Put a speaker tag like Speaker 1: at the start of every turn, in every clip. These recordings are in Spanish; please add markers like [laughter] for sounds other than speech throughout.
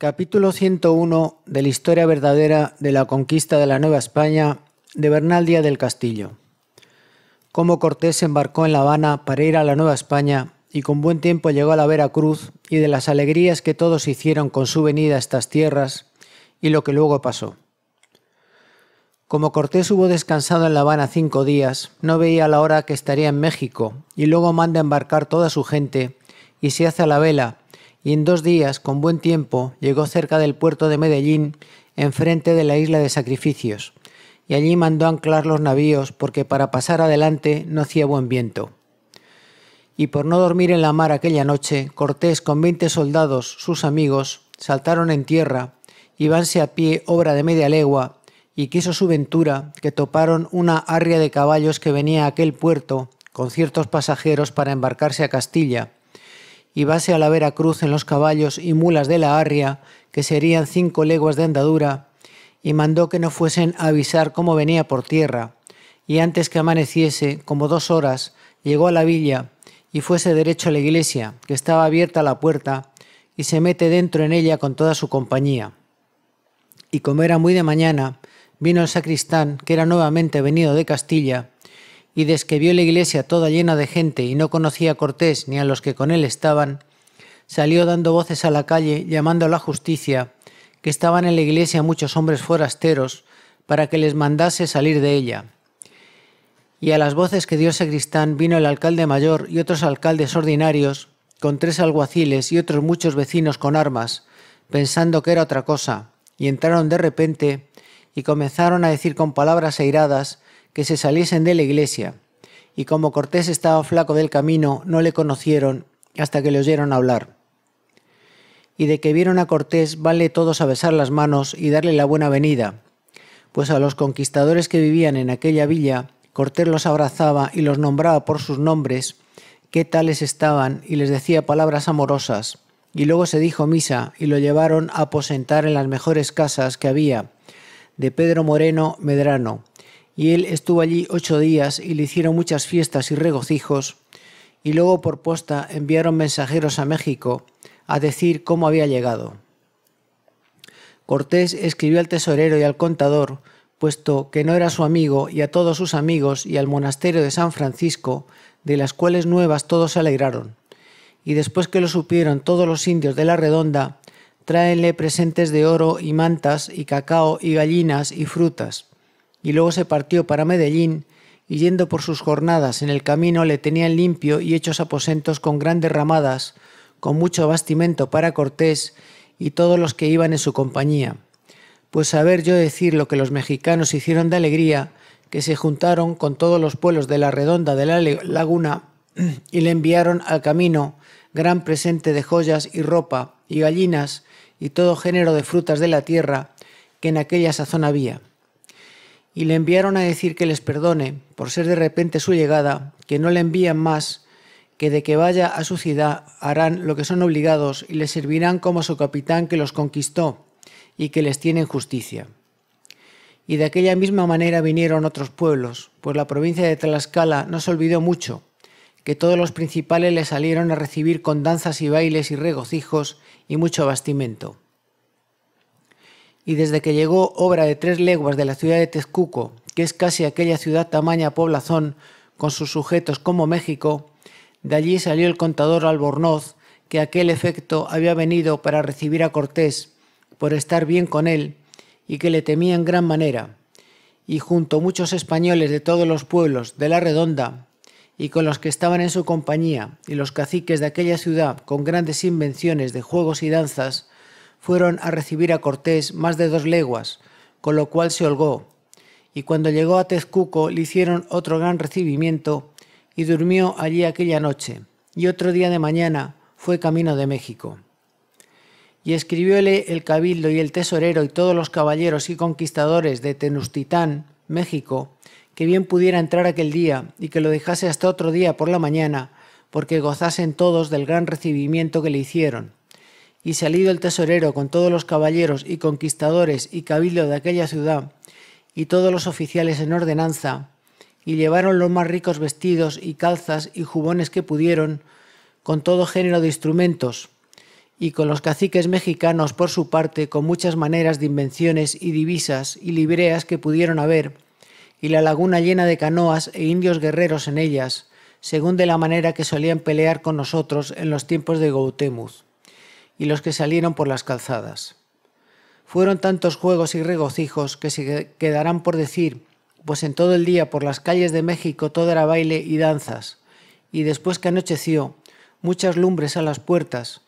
Speaker 1: Capítulo 101 de la historia verdadera de la conquista de la Nueva España de Bernal Díaz del Castillo. Cómo Cortés embarcó en La Habana para ir a la Nueva España y con buen tiempo llegó a la Veracruz y de las alegrías que todos hicieron con su venida a estas tierras y lo que luego pasó. Como Cortés hubo descansado en La Habana cinco días, no veía la hora que estaría en México y luego manda embarcar toda su gente y se hace a la vela y en dos días, con buen tiempo, llegó cerca del puerto de Medellín, enfrente de la isla de Sacrificios, y allí mandó anclar los navíos porque para pasar adelante no hacía buen viento. Y por no dormir en la mar aquella noche, Cortés con veinte soldados, sus amigos, saltaron en tierra, íbanse a pie obra de media legua, y quiso su ventura que toparon una arria de caballos que venía a aquel puerto con ciertos pasajeros para embarcarse a Castilla, y base a la Vera Cruz en los caballos y mulas de la Arria, que serían cinco leguas de andadura, y mandó que no fuesen a avisar cómo venía por tierra, y antes que amaneciese, como dos horas, llegó a la villa y fuese derecho a la iglesia, que estaba abierta la puerta, y se mete dentro en ella con toda su compañía. Y como era muy de mañana, vino el sacristán, que era nuevamente venido de Castilla, y desque vio la iglesia toda llena de gente y no conocía a Cortés ni a los que con él estaban, salió dando voces a la calle llamando a la justicia, que estaban en la iglesia muchos hombres forasteros, para que les mandase salir de ella. Y a las voces que dio cristán vino el alcalde mayor y otros alcaldes ordinarios, con tres alguaciles y otros muchos vecinos con armas, pensando que era otra cosa, y entraron de repente y comenzaron a decir con palabras airadas que se saliesen de la iglesia. Y como Cortés estaba flaco del camino, no le conocieron hasta que le oyeron hablar. Y de que vieron a Cortés, vale todos a besar las manos y darle la buena venida, pues a los conquistadores que vivían en aquella villa, Cortés los abrazaba y los nombraba por sus nombres, qué tales estaban, y les decía palabras amorosas. Y luego se dijo misa, y lo llevaron a aposentar en las mejores casas que había, de Pedro Moreno Medrano, y él estuvo allí ocho días y le hicieron muchas fiestas y regocijos, y luego por posta enviaron mensajeros a México a decir cómo había llegado. Cortés escribió al tesorero y al contador, puesto que no era su amigo, y a todos sus amigos y al monasterio de San Francisco, de las cuales nuevas todos se alegraron. Y después que lo supieron todos los indios de la redonda, tráenle presentes de oro y mantas y cacao y gallinas y frutas y luego se partió para Medellín y yendo por sus jornadas en el camino le tenían limpio y hechos aposentos con grandes ramadas, con mucho bastimento para Cortés y todos los que iban en su compañía. Pues saber yo decir lo que los mexicanos hicieron de alegría, que se juntaron con todos los pueblos de la redonda de la laguna [clears throat] y le enviaron al camino gran presente de joyas y ropa y gallinas y todo género de frutas de la tierra que en aquella sazón había y le enviaron a decir que les perdone por ser de repente su llegada, que no le envían más, que de que vaya a su ciudad harán lo que son obligados y les servirán como su capitán que los conquistó y que les tienen justicia. Y de aquella misma manera vinieron otros pueblos, pues la provincia de Tlaxcala no se olvidó mucho, que todos los principales le salieron a recibir con danzas y bailes y regocijos y mucho bastimento y desde que llegó obra de tres leguas de la ciudad de Tezcuco, que es casi aquella ciudad tamaña poblazón, con sus sujetos como México, de allí salió el contador Albornoz, que aquel efecto había venido para recibir a Cortés, por estar bien con él, y que le temía en gran manera, y junto muchos españoles de todos los pueblos de la redonda, y con los que estaban en su compañía, y los caciques de aquella ciudad, con grandes invenciones de juegos y danzas, fueron a recibir a Cortés más de dos leguas, con lo cual se holgó. Y cuando llegó a Tezcuco le hicieron otro gran recibimiento y durmió allí aquella noche, y otro día de mañana fue camino de México. Y escribióle el cabildo y el tesorero y todos los caballeros y conquistadores de Tenustitán, México, que bien pudiera entrar aquel día y que lo dejase hasta otro día por la mañana, porque gozasen todos del gran recibimiento que le hicieron y salido el tesorero con todos los caballeros y conquistadores y cabildo de aquella ciudad, y todos los oficiales en ordenanza, y llevaron los más ricos vestidos y calzas y jubones que pudieron, con todo género de instrumentos, y con los caciques mexicanos por su parte, con muchas maneras de invenciones y divisas y libreas que pudieron haber, y la laguna llena de canoas e indios guerreros en ellas, según de la manera que solían pelear con nosotros en los tiempos de Gautemuz y los que salieron por las calzadas. Fueron tantos juegos y regocijos que se quedarán por decir, pues en todo el día por las calles de México todo era baile y danzas, y después que anocheció, muchas lumbres a las puertas,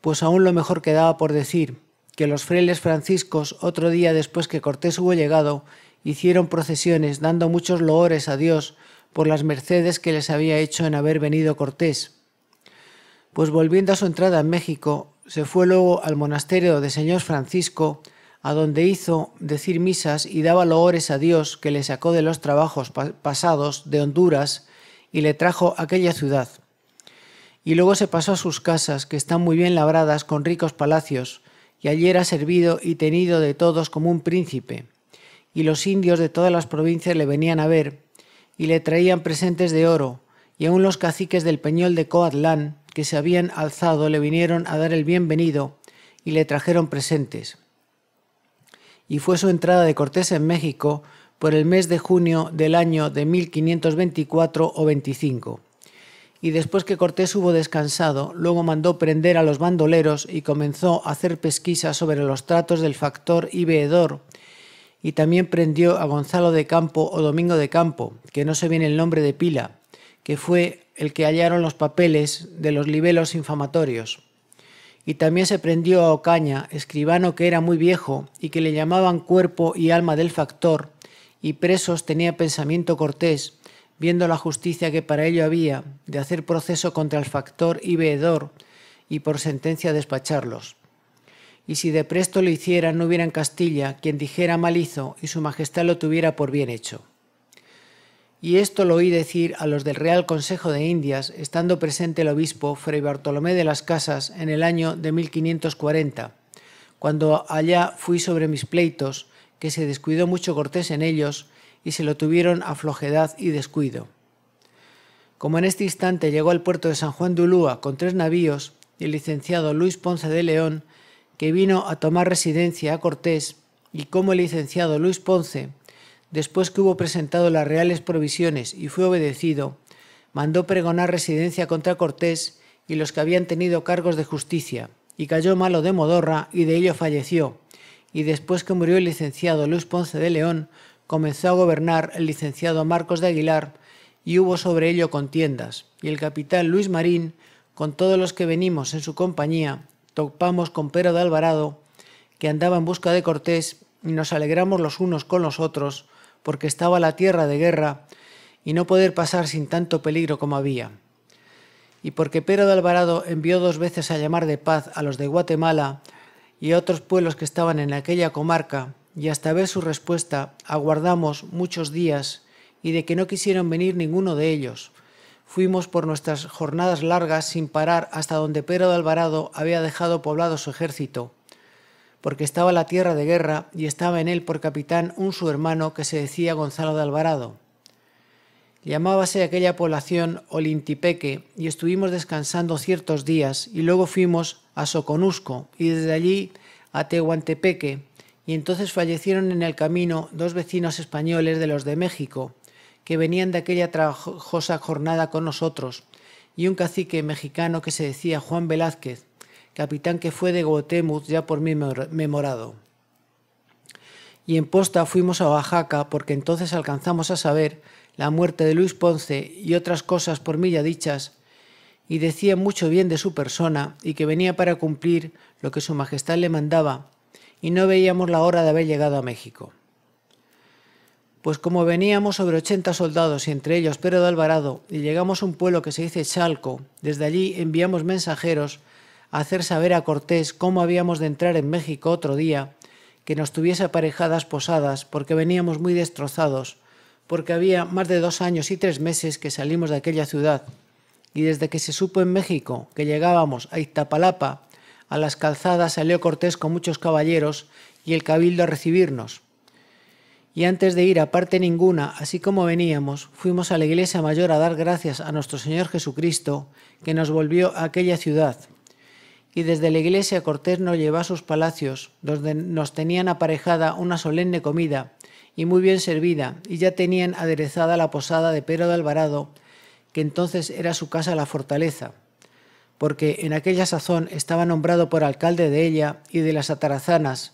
Speaker 1: pues aún lo mejor quedaba por decir, que los frailes franciscos, otro día después que Cortés hubo llegado, hicieron procesiones dando muchos loores a Dios por las mercedes que les había hecho en haber venido Cortés. Pues volviendo a su entrada en México, se fue luego al monasterio de Señor Francisco, a donde hizo decir misas y daba loores a Dios que le sacó de los trabajos pasados de Honduras y le trajo aquella ciudad. Y luego se pasó a sus casas, que están muy bien labradas con ricos palacios, y allí era servido y tenido de todos como un príncipe. Y los indios de todas las provincias le venían a ver, y le traían presentes de oro, y aun los caciques del Peñol de Coatlán que se habían alzado le vinieron a dar el bienvenido y le trajeron presentes. Y fue su entrada de Cortés en México por el mes de junio del año de 1524 o 25. Y después que Cortés hubo descansado, luego mandó prender a los bandoleros y comenzó a hacer pesquisas sobre los tratos del factor y veedor, y también prendió a Gonzalo de Campo o Domingo de Campo, que no se viene el nombre de pila, que fue el que hallaron los papeles de los libelos infamatorios. Y también se prendió a Ocaña, escribano que era muy viejo y que le llamaban cuerpo y alma del factor, y presos tenía pensamiento cortés, viendo la justicia que para ello había, de hacer proceso contra el factor y veedor, y por sentencia despacharlos. Y si de presto lo hicieran, no hubiera en Castilla quien dijera mal hizo, y su majestad lo tuviera por bien hecho y esto lo oí decir a los del Real Consejo de Indias, estando presente el obispo Fray Bartolomé de las Casas en el año de 1540, cuando allá fui sobre mis pleitos, que se descuidó mucho Cortés en ellos, y se lo tuvieron a flojedad y descuido. Como en este instante llegó al puerto de San Juan de Ulúa con tres navíos, el licenciado Luis Ponce de León, que vino a tomar residencia a Cortés, y como el licenciado Luis Ponce, después que hubo presentado las reales provisiones y fue obedecido, mandó pregonar residencia contra Cortés y los que habían tenido cargos de justicia, y cayó malo de Modorra y de ello falleció, y después que murió el licenciado Luis Ponce de León, comenzó a gobernar el licenciado Marcos de Aguilar, y hubo sobre ello contiendas, y el capitán Luis Marín, con todos los que venimos en su compañía, topamos con Pero de Alvarado, que andaba en busca de Cortés, y nos alegramos los unos con los otros, porque estaba la tierra de guerra y no poder pasar sin tanto peligro como había. Y porque Pedro de Alvarado envió dos veces a llamar de paz a los de Guatemala y a otros pueblos que estaban en aquella comarca, y hasta ver su respuesta aguardamos muchos días y de que no quisieron venir ninguno de ellos. Fuimos por nuestras jornadas largas sin parar hasta donde Pedro de Alvarado había dejado poblado su ejército porque estaba la tierra de guerra y estaba en él por capitán un su hermano que se decía Gonzalo de Alvarado. Llamábase aquella población Olintipeque y estuvimos descansando ciertos días y luego fuimos a Soconusco y desde allí a Tehuantepeque y entonces fallecieron en el camino dos vecinos españoles de los de México que venían de aquella trabajosa jornada con nosotros y un cacique mexicano que se decía Juan Velázquez capitán que fue de Gotemuz ya por mí memorado. Y en posta fuimos a Oaxaca porque entonces alcanzamos a saber la muerte de Luis Ponce y otras cosas por mí ya dichas, y decía mucho bien de su persona y que venía para cumplir lo que su majestad le mandaba, y no veíamos la hora de haber llegado a México. Pues como veníamos sobre ochenta soldados y entre ellos Pedro de Alvarado, y llegamos a un pueblo que se dice Chalco, desde allí enviamos mensajeros hacer saber a Cortés cómo habíamos de entrar en México otro día, que nos tuviese aparejadas posadas, porque veníamos muy destrozados, porque había más de dos años y tres meses que salimos de aquella ciudad, y desde que se supo en México que llegábamos a Iztapalapa, a las calzadas salió Cortés con muchos caballeros y el cabildo a recibirnos. Y antes de ir a parte ninguna, así como veníamos, fuimos a la iglesia mayor a dar gracias a nuestro Señor Jesucristo, que nos volvió a aquella ciudad y desde la iglesia Cortés nos llevó a sus palacios, donde nos tenían aparejada una solemne comida y muy bien servida, y ya tenían aderezada la posada de Pedro de Alvarado, que entonces era su casa la fortaleza, porque en aquella sazón estaba nombrado por alcalde de ella y de las atarazanas,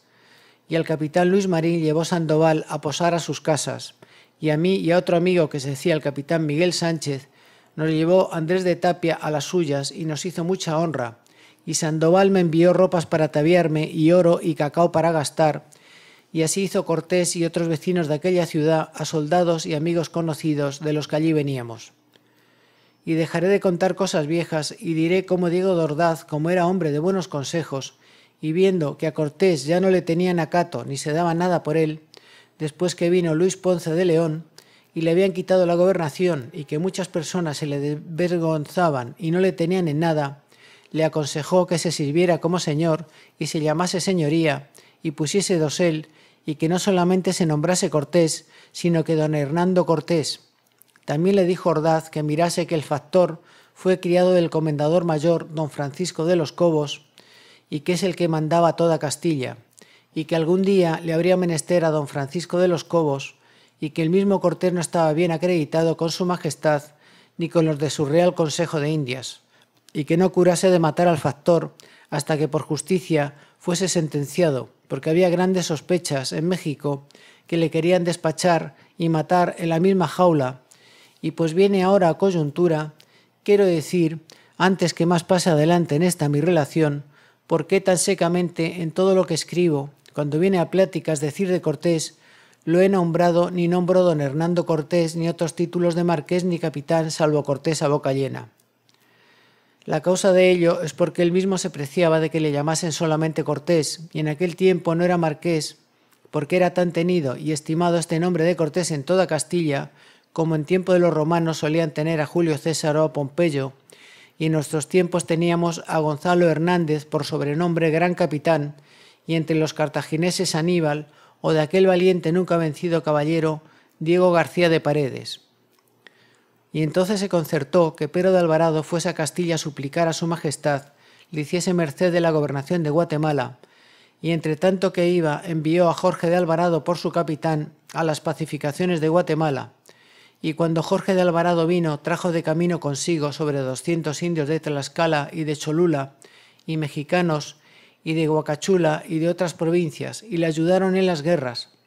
Speaker 1: y al capitán Luis Marín llevó Sandoval a posar a sus casas, y a mí y a otro amigo que se decía el capitán Miguel Sánchez, nos llevó Andrés de Tapia a las suyas y nos hizo mucha honra, y Sandoval me envió ropas para ataviarme y oro y cacao para gastar. Y así hizo Cortés y otros vecinos de aquella ciudad a soldados y amigos conocidos de los que allí veníamos. Y dejaré de contar cosas viejas y diré cómo Diego Dordaz, como era hombre de buenos consejos, y viendo que a Cortés ya no le tenían acato ni se daba nada por él, después que vino Luis Ponce de León y le habían quitado la gobernación y que muchas personas se le desvergonzaban y no le tenían en nada, le aconsejó que se sirviera como señor y se llamase señoría y pusiese dosel y que no solamente se nombrase Cortés, sino que don Hernando Cortés. También le dijo Ordaz que mirase que el factor fue criado del comendador mayor don Francisco de los Cobos y que es el que mandaba toda Castilla, y que algún día le habría menester a don Francisco de los Cobos y que el mismo Cortés no estaba bien acreditado con su Majestad ni con los de su Real Consejo de Indias y que no curase de matar al factor hasta que por justicia fuese sentenciado, porque había grandes sospechas en México que le querían despachar y matar en la misma jaula, y pues viene ahora a coyuntura, quiero decir, antes que más pase adelante en esta mi relación, por qué tan secamente en todo lo que escribo, cuando viene a pláticas decir de Cortés, lo he nombrado ni nombro don Hernando Cortés ni otros títulos de marqués ni capitán salvo Cortés a boca llena. La causa de ello es porque él mismo se preciaba de que le llamasen solamente Cortés, y en aquel tiempo no era marqués, porque era tan tenido y estimado este nombre de Cortés en toda Castilla, como en tiempo de los romanos solían tener a Julio César o a Pompeyo, y en nuestros tiempos teníamos a Gonzalo Hernández por sobrenombre Gran Capitán, y entre los cartagineses Aníbal, o de aquel valiente nunca vencido caballero, Diego García de Paredes. Y entonces se concertó que Pedro de Alvarado fuese a Castilla a suplicar a su majestad le hiciese merced de la gobernación de Guatemala, y entre tanto que iba envió a Jorge de Alvarado por su capitán a las pacificaciones de Guatemala, y cuando Jorge de Alvarado vino trajo de camino consigo sobre doscientos indios de Tlaxcala y de Cholula, y mexicanos, y de Guacachula y de otras provincias, y le ayudaron en las guerras,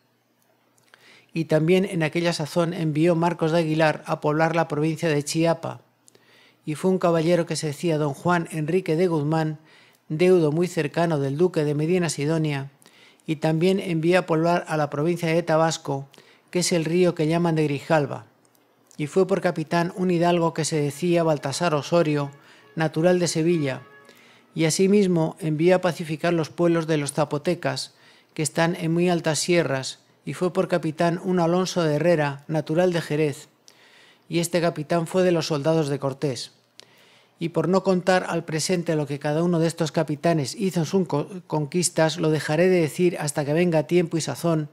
Speaker 1: y también en aquella sazón envió Marcos de Aguilar a poblar la provincia de Chiapa. Y fue un caballero que se decía don Juan Enrique de Guzmán, deudo muy cercano del duque de Medina Sidonia, y también envía a poblar a la provincia de Tabasco, que es el río que llaman de Grijalba. Y fue por capitán un hidalgo que se decía Baltasar Osorio, natural de Sevilla, y asimismo envía a pacificar los pueblos de los zapotecas, que están en muy altas sierras, y fue por capitán un Alonso de Herrera, natural de Jerez, y este capitán fue de los soldados de Cortés. Y por no contar al presente lo que cada uno de estos capitanes hizo en sus conquistas, lo dejaré de decir hasta que venga tiempo y sazón,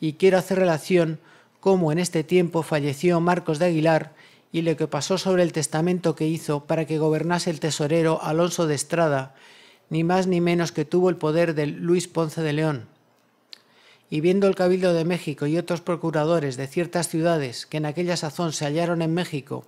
Speaker 1: y quiero hacer relación cómo en este tiempo falleció Marcos de Aguilar y lo que pasó sobre el testamento que hizo para que gobernase el tesorero Alonso de Estrada, ni más ni menos que tuvo el poder de Luis Ponce de León y viendo el Cabildo de México y otros procuradores de ciertas ciudades que en aquella sazón se hallaron en México,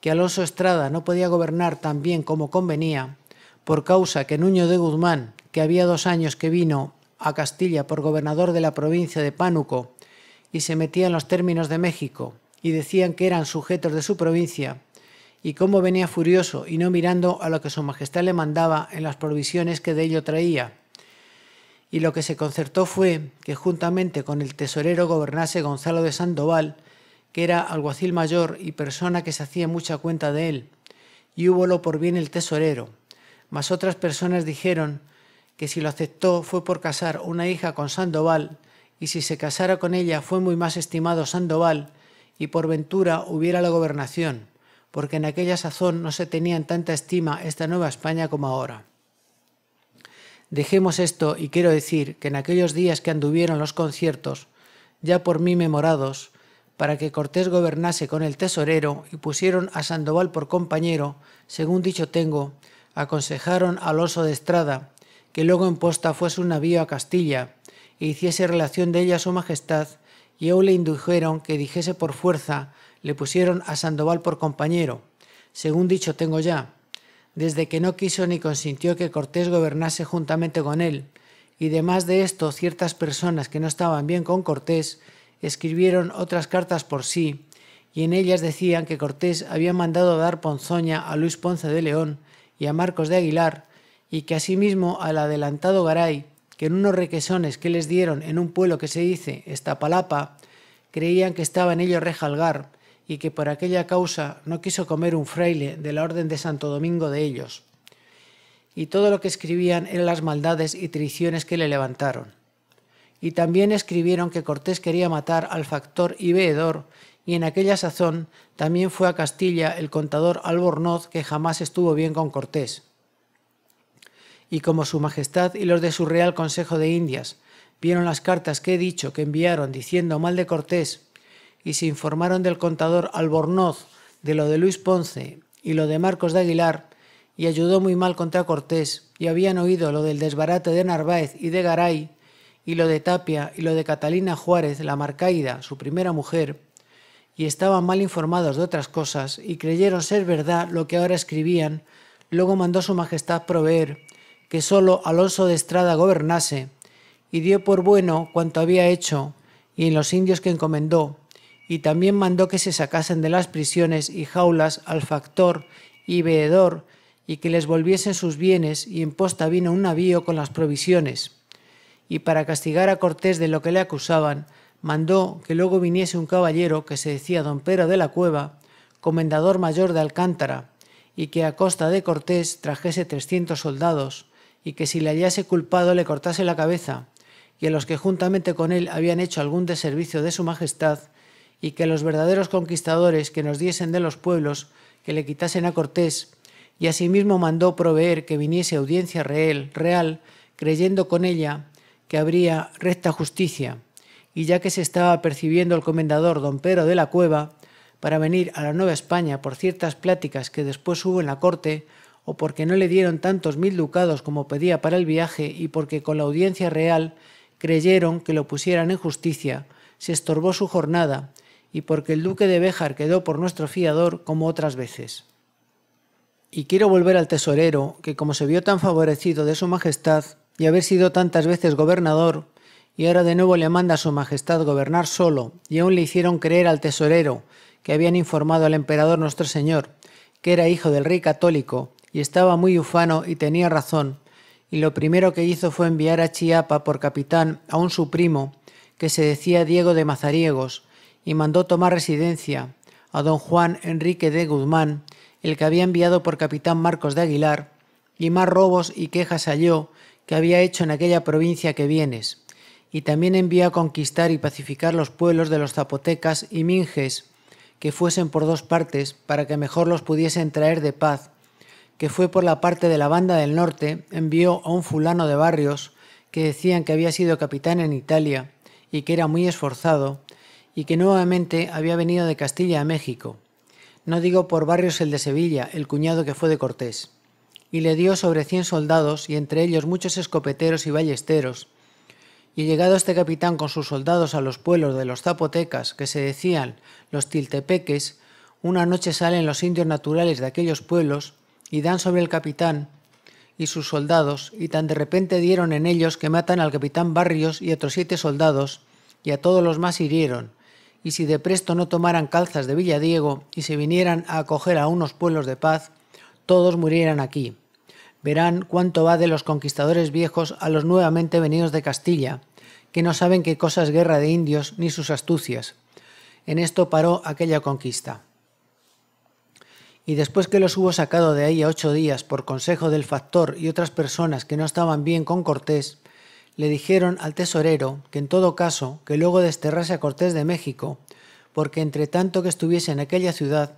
Speaker 1: que Alonso Estrada no podía gobernar tan bien como convenía, por causa que Nuño de Guzmán, que había dos años que vino a Castilla por gobernador de la provincia de Pánuco, y se metía en los términos de México, y decían que eran sujetos de su provincia, y cómo venía furioso y no mirando a lo que su majestad le mandaba en las provisiones que de ello traía, y lo que se concertó fue que juntamente con el tesorero gobernase Gonzalo de Sandoval, que era alguacil mayor y persona que se hacía mucha cuenta de él, y húbolo por bien el tesorero. Mas otras personas dijeron que si lo aceptó fue por casar una hija con Sandoval, y si se casara con ella fue muy más estimado Sandoval, y por ventura hubiera la gobernación, porque en aquella sazón no se tenía en tanta estima esta Nueva España como ahora. Dejemos esto y quiero decir que en aquellos días que anduvieron los conciertos, ya por mí memorados, para que Cortés gobernase con el tesorero y pusieron a Sandoval por compañero, según dicho tengo, aconsejaron al oso de Estrada, que luego en posta fuese un navío a Castilla, e hiciese relación de ella a su majestad, y aún le indujeron que dijese por fuerza, le pusieron a Sandoval por compañero, según dicho tengo ya, desde que no quiso ni consintió que Cortés gobernase juntamente con él, y además de esto ciertas personas que no estaban bien con Cortés escribieron otras cartas por sí, y en ellas decían que Cortés había mandado dar ponzoña a Luis Ponce de León y a Marcos de Aguilar, y que asimismo al adelantado Garay, que en unos requesones que les dieron en un pueblo que se dice Estapalapa, creían que estaba en ello rejalgar, y que por aquella causa no quiso comer un fraile de la Orden de Santo Domingo de ellos. Y todo lo que escribían eran las maldades y traiciones que le levantaron. Y también escribieron que Cortés quería matar al factor y veedor, y en aquella sazón también fue a Castilla el contador Albornoz que jamás estuvo bien con Cortés. Y como Su Majestad y los de su Real Consejo de Indias vieron las cartas que he dicho que enviaron diciendo mal de Cortés y se informaron del contador Albornoz de lo de Luis Ponce y lo de Marcos de Aguilar, y ayudó muy mal contra Cortés, y habían oído lo del desbarate de Narváez y de Garay, y lo de Tapia y lo de Catalina Juárez, la Marcaida, su primera mujer, y estaban mal informados de otras cosas, y creyeron ser verdad lo que ahora escribían, luego mandó su Majestad proveer que sólo Alonso de Estrada gobernase, y dio por bueno cuanto había hecho, y en los indios que encomendó, y también mandó que se sacasen de las prisiones y jaulas al factor y veedor, y que les volviesen sus bienes, y en posta vino un navío con las provisiones. Y para castigar a Cortés de lo que le acusaban, mandó que luego viniese un caballero que se decía don Pedro de la Cueva, comendador mayor de Alcántara, y que a costa de Cortés trajese trescientos soldados, y que si le hallase culpado le cortase la cabeza, y a los que juntamente con él habían hecho algún deservicio de su majestad, y que los verdaderos conquistadores que nos diesen de los pueblos, que le quitasen a Cortés, y asimismo mandó proveer que viniese audiencia real, real creyendo con ella que habría recta justicia, y ya que se estaba percibiendo el comendador don Pedro de la Cueva, para venir a la Nueva España por ciertas pláticas que después hubo en la corte, o porque no le dieron tantos mil ducados como pedía para el viaje, y porque con la audiencia real creyeron que lo pusieran en justicia, se estorbó su jornada, y porque el duque de Béjar quedó por nuestro fiador como otras veces. Y quiero volver al tesorero, que como se vio tan favorecido de su majestad y haber sido tantas veces gobernador, y ahora de nuevo le manda a su majestad gobernar solo, y aún le hicieron creer al tesorero que habían informado al emperador nuestro señor, que era hijo del rey católico, y estaba muy ufano y tenía razón, y lo primero que hizo fue enviar a Chiapa por capitán a un su primo, que se decía Diego de Mazariegos, y mandó tomar residencia a don Juan Enrique de Guzmán, el que había enviado por capitán Marcos de Aguilar, y más robos y quejas halló que había hecho en aquella provincia que vienes, y también envió a conquistar y pacificar los pueblos de los zapotecas y minges, que fuesen por dos partes, para que mejor los pudiesen traer de paz, que fue por la parte de la banda del norte, envió a un fulano de barrios, que decían que había sido capitán en Italia, y que era muy esforzado, y que nuevamente había venido de Castilla a México, no digo por barrios el de Sevilla, el cuñado que fue de Cortés, y le dio sobre cien soldados y entre ellos muchos escopeteros y ballesteros, y llegado este capitán con sus soldados a los pueblos de los zapotecas, que se decían los tiltepeques, una noche salen los indios naturales de aquellos pueblos y dan sobre el capitán y sus soldados, y tan de repente dieron en ellos que matan al capitán Barrios y otros siete soldados, y a todos los más hirieron, y si de presto no tomaran calzas de Villadiego y se vinieran a acoger a unos pueblos de paz, todos murieran aquí. Verán cuánto va de los conquistadores viejos a los nuevamente venidos de Castilla, que no saben qué cosa es guerra de indios ni sus astucias. En esto paró aquella conquista. Y después que los hubo sacado de ahí a ocho días por consejo del factor y otras personas que no estaban bien con Cortés, le dijeron al tesorero que en todo caso que luego desterrase a Cortés de México, porque entre tanto que estuviese en aquella ciudad,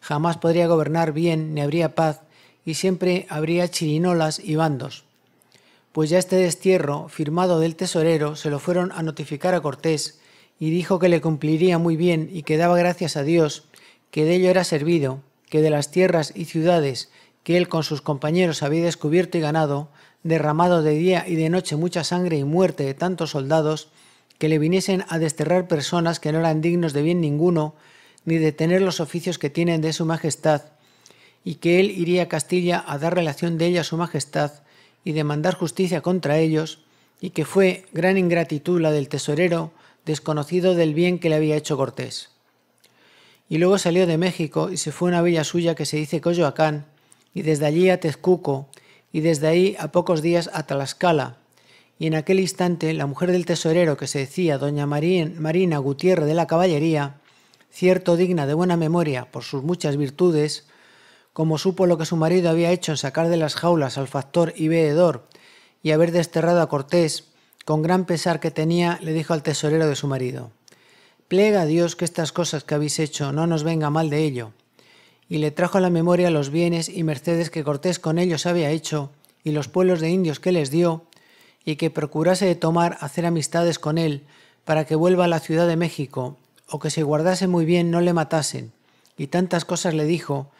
Speaker 1: jamás podría gobernar bien ni habría paz y siempre habría chirinolas y bandos. Pues ya este destierro firmado del tesorero se lo fueron a notificar a Cortés y dijo que le cumpliría muy bien y que daba gracias a Dios que de ello era servido, que de las tierras y ciudades que él con sus compañeros había descubierto y ganado, derramado de día y de noche mucha sangre y muerte de tantos soldados, que le viniesen a desterrar personas que no eran dignos de bien ninguno, ni de tener los oficios que tienen de su majestad, y que él iría a Castilla a dar relación de ella a su majestad, y demandar justicia contra ellos, y que fue gran ingratitud la del tesorero, desconocido del bien que le había hecho Cortés. Y luego salió de México y se fue a una villa suya que se dice Coyoacán, y desde allí a Tezcuco, y desde ahí a pocos días a Tlaxcala. Y en aquel instante la mujer del tesorero que se decía doña Marina Gutiérrez de la Caballería, cierto digna de buena memoria por sus muchas virtudes, como supo lo que su marido había hecho en sacar de las jaulas al factor y veedor y haber desterrado a Cortés, con gran pesar que tenía, le dijo al tesorero de su marido, Plega a Dios que estas cosas que habéis hecho no nos venga mal de ello, y le trajo a la memoria los bienes y mercedes que Cortés con ellos había hecho, y los pueblos de indios que les dio, y que procurase de tomar hacer amistades con él, para que vuelva a la ciudad de México, o que se guardase muy bien no le matasen, y tantas cosas le dijo,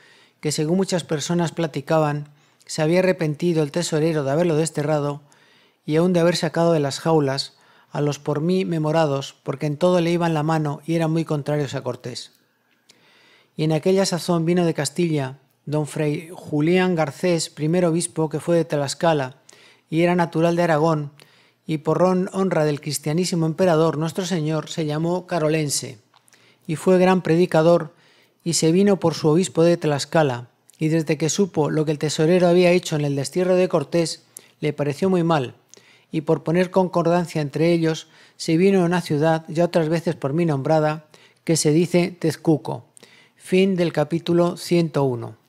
Speaker 1: que según muchas personas platicaban, se había arrepentido el tesorero de haberlo desterrado, y aun de haber sacado de las jaulas a los por mí memorados, porque en todo le iban la mano y eran muy contrarios a Cortés y en aquella sazón vino de Castilla don Fray Julián Garcés, primer obispo que fue de Tlaxcala y era natural de Aragón, y por honra del cristianísimo emperador nuestro Señor se llamó Carolense, y fue gran predicador, y se vino por su obispo de Tlaxcala, y desde que supo lo que el tesorero había hecho en el destierro de Cortés, le pareció muy mal, y por poner concordancia entre ellos, se vino a una ciudad, ya otras veces por mí nombrada, que se dice Tezcuco. Fin del capítulo 101.